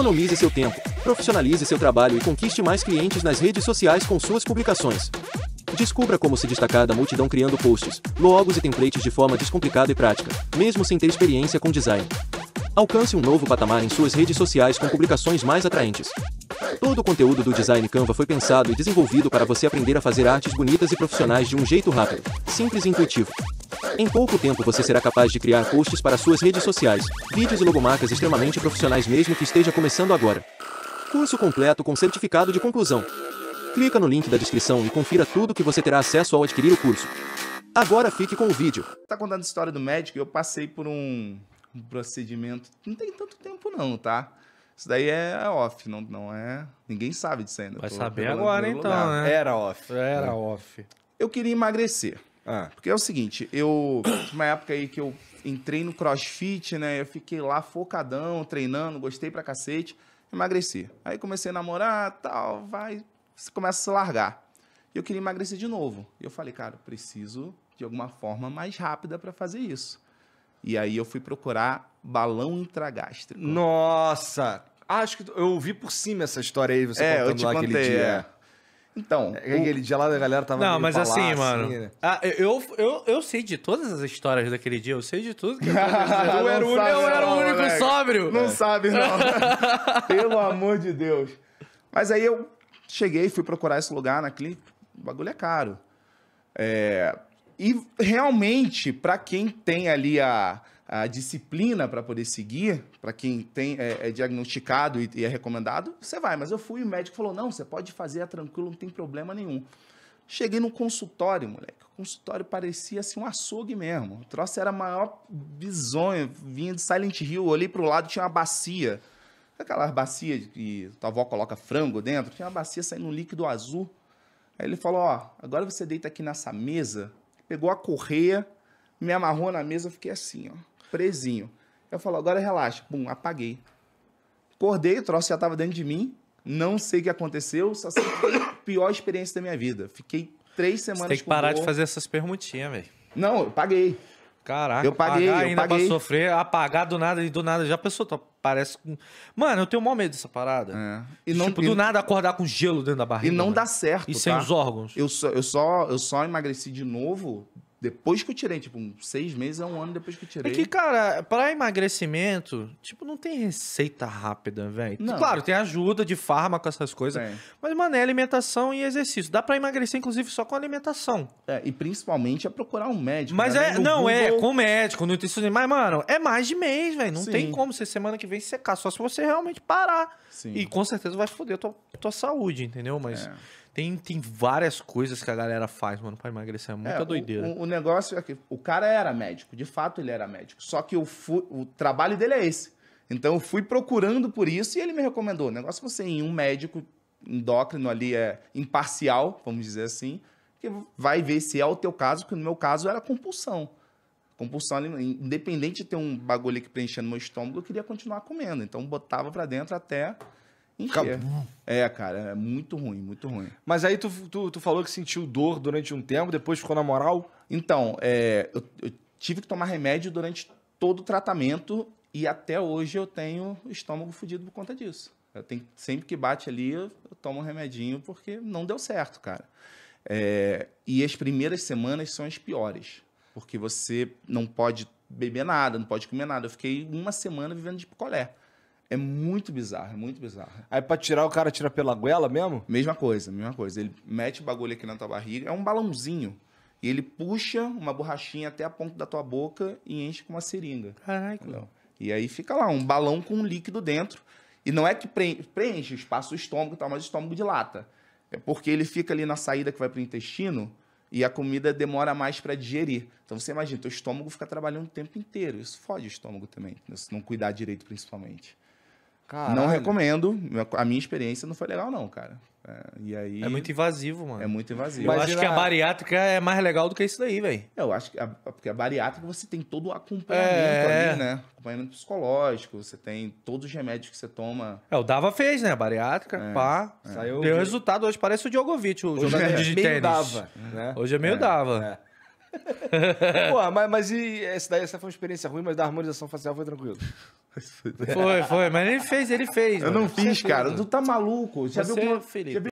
Economize seu tempo, profissionalize seu trabalho e conquiste mais clientes nas redes sociais com suas publicações. Descubra como se destacar da multidão criando posts, logos e templates de forma descomplicada e prática, mesmo sem ter experiência com design. Alcance um novo patamar em suas redes sociais com publicações mais atraentes. Todo o conteúdo do Design Canva foi pensado e desenvolvido para você aprender a fazer artes bonitas e profissionais de um jeito rápido, simples e intuitivo. Em pouco tempo você será capaz de criar posts para suas redes sociais, vídeos e logomarcas extremamente profissionais mesmo que esteja começando agora. Curso completo com certificado de conclusão. Clica no link da descrição e confira tudo que você terá acesso ao adquirir o curso. Agora fique com o vídeo. Tá contando a história do médico eu passei por um, procedimento. Não tem tanto tempo, não, tá? Isso daí é off, não, não é. Ninguém sabe disso ainda. Vai Tô saber agora, então, né? Era off. Era off. Eu queria emagrecer. Ah. Porque é o seguinte, eu. Uma época aí que eu entrei no crossfit, né? Eu fiquei lá focadão, treinando, gostei pra cacete, emagreci. Aí comecei a namorar, tal, vai. Você começa a se largar. E eu queria emagrecer de novo. E eu falei, cara, preciso de alguma forma mais rápida para fazer isso. E aí eu fui procurar balão intragástrico. Nossa! Acho que eu ouvi por cima essa história aí, você é, contando eu te lá contei, aquele dia. É. Então. É, o... Aquele dia lá da galera tava. Não, mas assim, mano. Assim, né? ah, eu, eu, eu sei de todas as histórias daquele dia, eu sei de tudo. Que eu, era o, sabe, eu não, era o único moleque. sóbrio. Não é. sabe, não. Pelo amor de Deus. Mas aí eu cheguei, fui procurar esse lugar na clínica. O bagulho é caro. É, e realmente, para quem tem ali a, a disciplina para poder seguir, para quem tem é, é diagnosticado e, e, é recomendado, você vai. Mas eu fui e o médico falou: não, você pode fazer, é tranquilo, não tem problema nenhum. Cheguei no consultório, moleque. O consultório parecia assim um açougue mesmo. O troço era maior bizonho. Vinha de Silent Hill, olhei para o lado, tinha uma bacia. Aquelas bacias que tua avó coloca frango dentro. Tinha uma bacia saindo um líquido azul. Aí ele falou: ó, agora você deita aqui nessa mesa pegou a correia, me amarrou na mesa, fiquei assim, ó, presinho. Eu falo, agora relaxa. Bum, apaguei. Acordei, o troço já tava dentro de mim. Não sei o que aconteceu, só sei que foi a pior experiência da minha vida. Fiquei três semanas Você tem que parar dor. de fazer essas permutinhas, velho. Não, eu paguei. Caraca, eu paguei, pagar eu ainda paguei. pra sofrer, apagar do nada e do nada já a pessoa tá, parece com. Mano, eu tenho maior medo dessa parada. É. E não, tipo, e... do nada acordar com gelo dentro da barriga. E não dá certo. E sem tá? os órgãos. Eu só, eu, só, eu só emagreci de novo depois que eu tirei, tipo, uns seis meses a um ano depois que eu é tirei. É que, cara, pra emagrecimento, tipo, não tem receita rápida, velho. Claro, tem ajuda de fármaco, essas coisas. É. Mas, mano, é alimentação e exercício. Dá pra emagrecer, inclusive, só com alimentação. É, e principalmente é procurar um médico. Mas né? é, no não, é, é Google... é, com médico, nutricionista. Mas, mano, é mais de mês, velho. Não Sim. tem como ser semana que vem secar, só se você realmente parar. Sim. E com certeza vai foder tua, tua saúde, entendeu? Mas. É. Tem, tem várias coisas que a galera faz, mano, pra emagrecer. É muita é, doideira. O, o, negócio é que o cara era médico, de fato ele era médico. Só que eu fui, o trabalho dele é esse. Então eu fui procurando por isso e ele me recomendou. O negócio é você ir um médico endócrino ali, é imparcial, vamos dizer assim, que vai ver se é o teu caso, que no meu caso era compulsão. Compulsão, independente de ter um bagulho que preenchendo meu estômago, eu queria continuar comendo. Então botava para dentro até Encher. É, cara, é muito ruim, muito ruim. Mas aí tu, tu, tu, falou que sentiu dor durante um tempo, depois ficou na moral? Então, é, eu, eu tive que tomar remédio durante todo o tratamento e até hoje eu tenho estômago fodido por conta disso. Eu tenho, sempre que bate ali, eu, eu tomo um remedinho porque não deu certo, cara. É, e as primeiras semanas são as piores, porque você não pode beber nada, não pode comer nada. Eu fiquei uma semana vivendo de picolé. É muito bizarro, é muito bizarro. Aí pra tirar, o cara tira pela goela mesmo? Mesma coisa, mesma coisa. Ele mete o bagulho aqui na tua barriga, é um balãozinho. E ele puxa uma borrachinha até a ponta da tua boca e enche com uma seringa. Caraca. E aí fica lá, um balão com um líquido dentro. E não é que preenche o espaço do estômago e tal, mas o estômago dilata. É porque ele fica ali na saída que vai pro intestino e a comida demora mais para digerir. Então você imagina, teu estômago fica trabalhando o tempo inteiro. Isso fode o estômago também, se não cuidar direito principalmente. Caralho. Não recomendo. A minha experiência não foi legal, não, cara. É, aí... é muito invasivo, mano. É muito invasivo. Eu acho que a bariátrica é mais legal do que isso daí, velho. É, eu acho que a, porque a bariátrica você tem todo o acompanhamento é... ali, né? Acompanhamento psicológico, você tem todos os remédios que você toma. É, o Dava fez, né? A bariátrica, é, pá. É. Saiu Deu resultado hoje, parece o Djokovic, o hoje jogador é de tênis. Meio dava, né? Hoje é meio é, Dava. É. Pô, mas, mas e essa, daí, essa foi uma experiência ruim, mas da harmonização facial foi tranquilo. Foi, foi, mas ele fez, ele fez. Eu mano. não fiz, cara. Tu tá maluco. Já Você, viu, como, Felipe, já viu